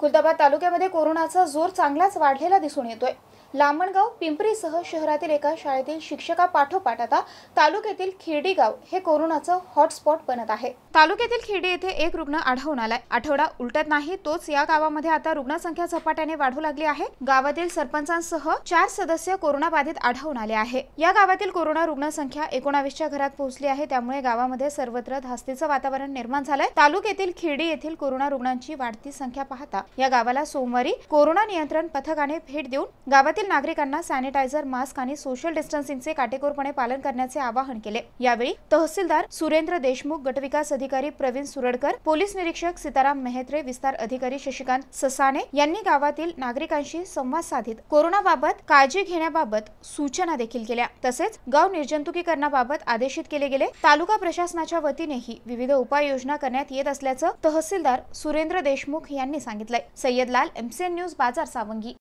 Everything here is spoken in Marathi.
खुलताबाद तालुक्यामध्ये कोरोनाचा जोर चांगलाच वाढलेला दिसून येतोय लामणगाव पिंपरीसह शहरातील एका शाळेतील शिक्षका पाठोपाठ आता तालुक्यातील खिर्डी गाव हे कोरोनाचं हॉटस्पॉट बनत आहे तालुक्यातील खिर्डी येथे एक रुग्ण आढळून आलाय आठवडा उलटत नाही तोच या गावामध्ये आता रुग्णसंख्या झपाट्याने वाढू लागली आहे गावातील सरपंचांसह चार सदस्य कोरोना बाधित आढळून आले आहे या गावातील कोरोना रुग्णसंख्या एकोणावीसच्या घरात पोहोचली आहे त्यामुळे गावामध्ये सर्वत्र धास्तीचं वातावरण निर्माण झालंय तालुक्यातील खिर्डी येथील कोरोना रुग्णांची वाढती संख्या पाहता या गावाला सोमवारी कोरोना नियंत्रण पथकाने भेट देऊन गावातील नागरिकांना सॅनिटायझर मास्क आणि सोशल डिस्टन्सिंगचे काटेकोरपणे पालन करण्याचे आवाहन केले यावेळी तहसीलदार सुरेंद्र देशमुख गटविकास अधिकारी प्रवीण सुरडकर पोलीस निरीक्षक सीताराम मेहत्रे विस्तार अधिकारी शशिकांत ससाने यांनी गावातील नागरिकांशी संवाद साधित कोरोनाबाबत काळजी घेण्याबाबत सूचना देखील केल्या तसेच गाव निर्जंतुकीकरणाबाबत आदेशित केले गेले तालुका प्रशासनाच्या वतीनेही विविध उपाययोजना करण्यात येत असल्याचं तहसीलदार सुरेंद्र देशमुख यांनी सांगितलं सैयदलाल सय्यद लाल एमसीएन न्यूज बाजार सावंगी